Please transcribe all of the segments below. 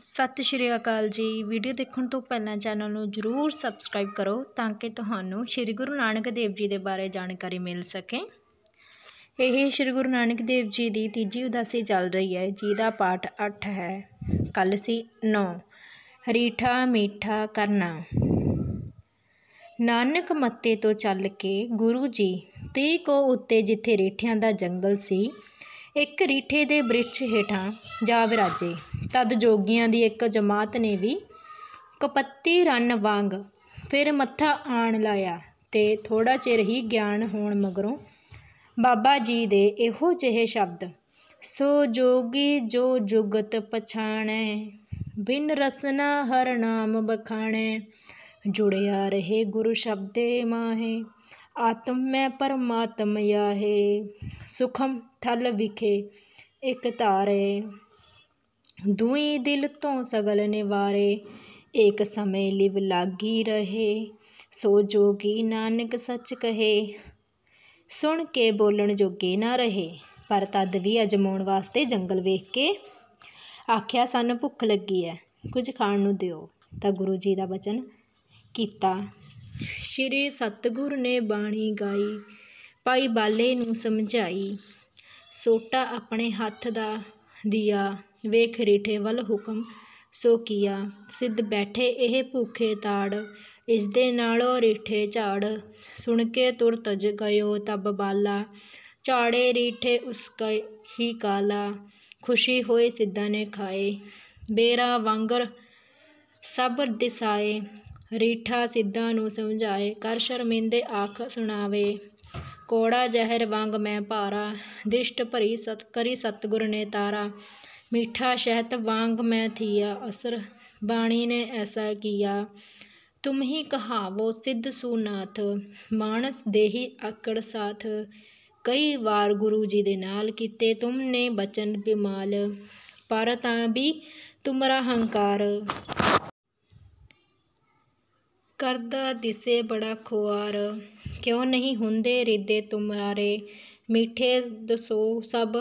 ਸਤਿ ਸ਼੍ਰੀ ਅਕਾਲ ਜੀ ਵੀਡੀਓ ਦੇਖਣ ਤੋਂ ਪਹਿਲਾਂ ਚੈਨਲ ਨੂੰ ਜਰੂਰ ਸਬਸਕ੍ਰਾਈਬ ਕਰੋ ਤਾਂ ਕਿ ਤੁਹਾਨੂੰ ਸ਼੍ਰੀ ਗੁਰੂ ਨਾਨਕ ਦੇਵ ਜੀ ਦੇ ਬਾਰੇ ਜਾਣਕਾਰੀ ਮਿਲ ਸਕੇ ਇਹ ਸ਼੍ਰੀ ਗੁਰੂ ਨਾਨਕ ਦੇਵ ਜੀ ਦੀ ਤੀਜੀ ਉਦਾਸੀ ਚੱਲ ਰਹੀ ਹੈ ਜਿਹਦਾ ਪਾਠ 8 ਹੈ ਕੱਲ ਸੀ 9 ਹਰੀਠਾ ਮੀਠਾ ਕਰਨਾ ਨਾਨਕ ਮੱਤੇ ਤੋਂ ਚੱਲ ਕੇ ਗੁਰੂ ਜੀ ਤੀ ਕੋ ਉੱਤੇ ਜਿੱਥੇ ਰੀਠਿਆਂ ਦਾ ਜੰਗਲ ਸੀ ਇੱਕ ਰੀਠੇ ਦੇ ਬ੍ਰਿਛ ਹੇਠਾਂ ਜਾ ਵਿਰਾਜੇ ਤਦ ਜੋਗੀਆਂ ਦੀ ਇੱਕ ਜਮਾਤ ਨੇ ਵੀ ਕਪੱਤੀ ਰਨ ਵਾਂਗ ਫਿਰ ਮੱਥਾ ਆਣ ਲਾਇਆ ਤੇ ਥੋੜਾ ਚਿਰ ਹੀ ਗਿਆਨ ਹੋਣ ਮਗਰੋਂ ਬਾਬਾ ਜੀ ਦੇ ਇਹੋ ਜਿਹੇ ਸ਼ਬਦ ਸੋ ਜੋਗੀ ਜੋ ਜੁਗਤ ਪਛਾਣੈ ਬਿਨ ਰਸਨਾ ਹਰ ਨਾਮ ਬਖਾਣੈ ਜੁੜਿਆ ਰਹੇ ਗੁਰੂ ਸ਼ਬਦੇ ਮਾਹੇ ਆਤਮ ਮੈਂ ਪਰਮਾਤਮ ਯਾਹੇ ਸੁਖਮ ਥਲ ਵਿਖੇ ਇਕ ਤਾਰੇ ਦੁਈ ਦਿਲ ਤੋਂ ਸਗਲ ਨਿਵਾਰੇ ਇੱਕ ਸਮੇ ਲਿਵ ਲਾਗੀ ਰਹੇ ਸੋ ਜੋਗੀ ਨਾਨਕ ਸੱਚ ਕਹੇ ਸੁਣ ਕੇ ਬੋਲਣ ਜੋਗੇ ਨਾ ਰਹੇ ਪਰ ਤਦ ਵੀ ਅਜਮਾਉਣ ਵਾਸਤੇ ਜੰਗਲ ਵੇਖ ਕੇ ਆਖਿਆ ਸਾਨੂੰ ਭੁੱਖ ਲੱਗੀ ਐ ਕੁਝ ਖਾਣ ਨੂੰ ਦਿਓ ਤਾਂ ਗੁਰੂ ਜੀ ਦਾ ਬਚਨ ਕੀਤਾ ਸ਼੍ਰੀ ਸਤਗੁਰ ਨੇ ਬਾਣੀ ਗਾਈ ਭਾਈ ਬਾਲੇ ਨੂੰ ਸਮਝਾਈ ਸੋਟਾ ਆਪਣੇ ਹੱਥ ਦਾ ਦਿਆ ਵੇਖ ਰੀਠੇ ਵੱਲ ਹੁਕਮ ਸੋ ਕੀਆ ਸਿੱਧ ਬੈਠੇ ਇਹ ਭੁੱਖੇ ਤਾੜ ਇਸ ਦੇ ਨਾਲ ਰੀਠੇ ਝਾੜ ਸੁਣ ਕੇ ਤੁਰਤ ਤਜ ਗਇਓ ਤਬ ਬਾਲਾ ਝਾੜੇ ਰੀਠੇ ਉਸ ਕੈ ਹੀ ਕਾਲਾ ਖੁਸ਼ੀ ਹੋਏ ਸਿੱਧਾ ਨੇ ਖਾਏ ਬੇਰਾ ਵਾਂਗਰ ਸਭ ਦਿਸਾਏ ਰੀਠਾ ਸਿੱਧਾ ਨੂੰ ਸਮਝਾਏ ਕਰ ਸ਼ਰਮਿੰਦੇ ਆਖ ਸੁਣਾਵੇ ਕੋੜਾ ਜ਼ਹਿਰ ਵਾਂਗ ਮੈਂ ਭਾਰਾ ਦਿਸ਼ਟ ਭਰੀ ਸਤ ਕਰੀ ਸਤਗੁਰ ਨੇ ਤਾਰਾ ਮਿੱਠਾ ਸ਼ਹਿਤ ਵਾਂਗ ਮੈਂ ਥੀਆ ਅਸਰ ਬਾਣੀ ਨੇ ਐਸਾ ਕੀਆ ਤੁਮ ਹੀ ਕਹਾਵੋ ਸਿੱਧ ਸੂਨਾਥ ਮਾਨਸ ਦੇਹੀ ਆਕੜ ਸਾਥ ਕਈ ਵਾਰ ਗੁਰੂ ਜੀ ਦੇ ਨਾਲ ਕੀਤੇ ਤੁਮ ਨੇ ਬਚਨ ਬਿਮਾਲ ਪਰ ਤਾਂ ਵੀ ਤੁਮਰਾ ਹੰਕਾਰ ਕਰਦਾ ਦਿਸੇ ਬੜਾ ਖੁਆਰ ਕਿਉਂ ਨਹੀਂ ਹੁੰਦੇ ਰਿੱਦੇ ਤੁਮਾਰੇ ਮਿੱਠੇ ਦਸੋ ਸਭ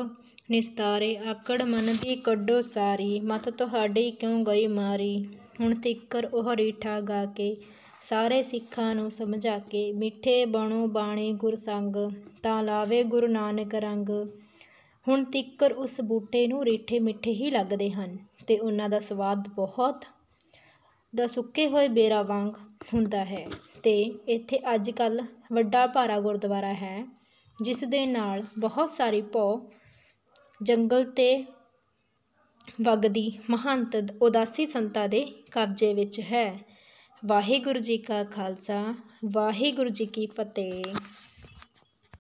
ਨਿਸਤਾਰੇ ਆਕੜ ਮਨ ਦੀ ਕੱਢੋ ਸਾਰੀ ਮਤ ਤੁਹਾਡੀ ਕਿਉਂ ਗਈ ਮਾਰੀ ਹੁਣ ਤਿੱਕਰ ਉਹ ਰੀਠਾ ਗਾ ਕੇ ਸਾਰੇ ਸਿੱਖਾਂ ਨੂੰ ਸਮਝਾ ਕੇ ਮਿੱਠੇ ਬਣੋ ਬਾਣੀ ਗੁਰਸੰਗ ਤਾਂ ਲਾਵੇ ਗੁਰੂ ਨਾਨਕ ਰੰਗ ਹੁਣ ਤਿੱਕਰ ਉਸ ਬੂਟੇ ਨੂੰ ਰੀਠੇ ਮਿੱਠੇ ਹੀ ਲੱਗਦੇ ਹਨ ਤੇ ਉਹਨਾਂ ਦਾ ਸਵਾਦ ਬਹੁਤ ਦਾ ਸੁੱਕੇ ਹੋਏ ਬੇਰਾ ਵਾਂਗ ਹੁੰਦਾ ਹੈ ਤੇ ਇੱਥੇ ਅੱਜ ਕੱਲ ਵੱਡਾ ਭਾਰਾ ਗੁਰਦੁਆਰਾ ਹੈ ਜਿਸ ਦੇ ਨਾਲ ਬਹੁਤ ਸਾਰੀ ਪੌ ਜੰਗਲ ਤੇ ਵਗਦੀ ਮਹੰਤ ਉਦਾਸੀ ਸੰਤਾ ਦੇ ਕਬਜ਼ੇ ਵਿੱਚ ਹੈ ਵਾਹਿਗੁਰੂ ਜੀ ਕਾ ਖਾਲਸਾ ਵਾਹਿਗੁਰੂ ਜੀ ਕੀ ਫਤਿਹ